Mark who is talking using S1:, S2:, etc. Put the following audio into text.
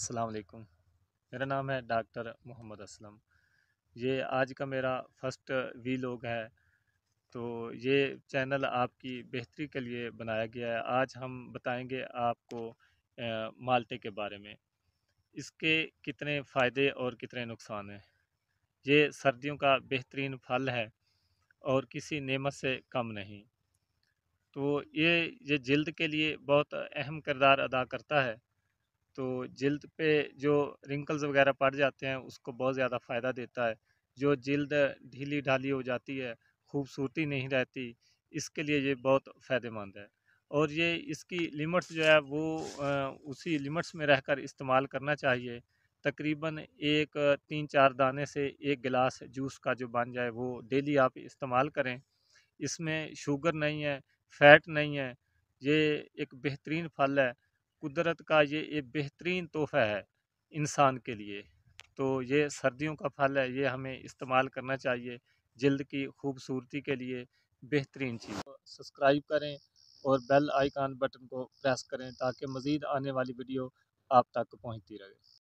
S1: अस्सलाम मेरा नाम है डॉक्टर मोहम्मद असलम ये आज का मेरा फर्स्ट वीलॉग है तो ये चैनल आपकी बेहतरी के लिए बनाया गया है आज हम बताएंगे आपको माल्टे के बारे में इसके कितने फ़ायदे और कितने नुकसान हैं ये सर्दियों का बेहतरीन फल है और किसी नेमत से कम नहीं तो ये ये जल्द के लिए बहुत अहम किरदार अदा करता है तो जल्द पे जो रिंकल्स वगैरह पड़ जाते हैं उसको बहुत ज़्यादा फ़ायदा देता है जो जल्द ढीली ढाली हो जाती है खूबसूरती नहीं रहती इसके लिए ये बहुत फ़ायदेमंद है और ये इसकी लिमिट्स जो है वो उसी लिमिट्स में रहकर इस्तेमाल करना चाहिए तकरीबन एक तीन चार दाने से एक गिलास जूस का जो बन जाए वो डेली आप इस्तेमाल करें इसमें शुगर नहीं है फैट नहीं है ये एक बेहतरीन फल है कुदरत का ये एक बेहतरीन तोहफ़ा है इंसान के लिए तो ये सर्दियों का फल है ये हमें इस्तेमाल करना चाहिए जल्द की खूबसूरती के लिए बेहतरीन चीज़ तो सब्सक्राइब करें और बेल आइकान बटन को प्रेस करें ताकि मज़ीद आने वाली वीडियो आप तक पहुँचती रहे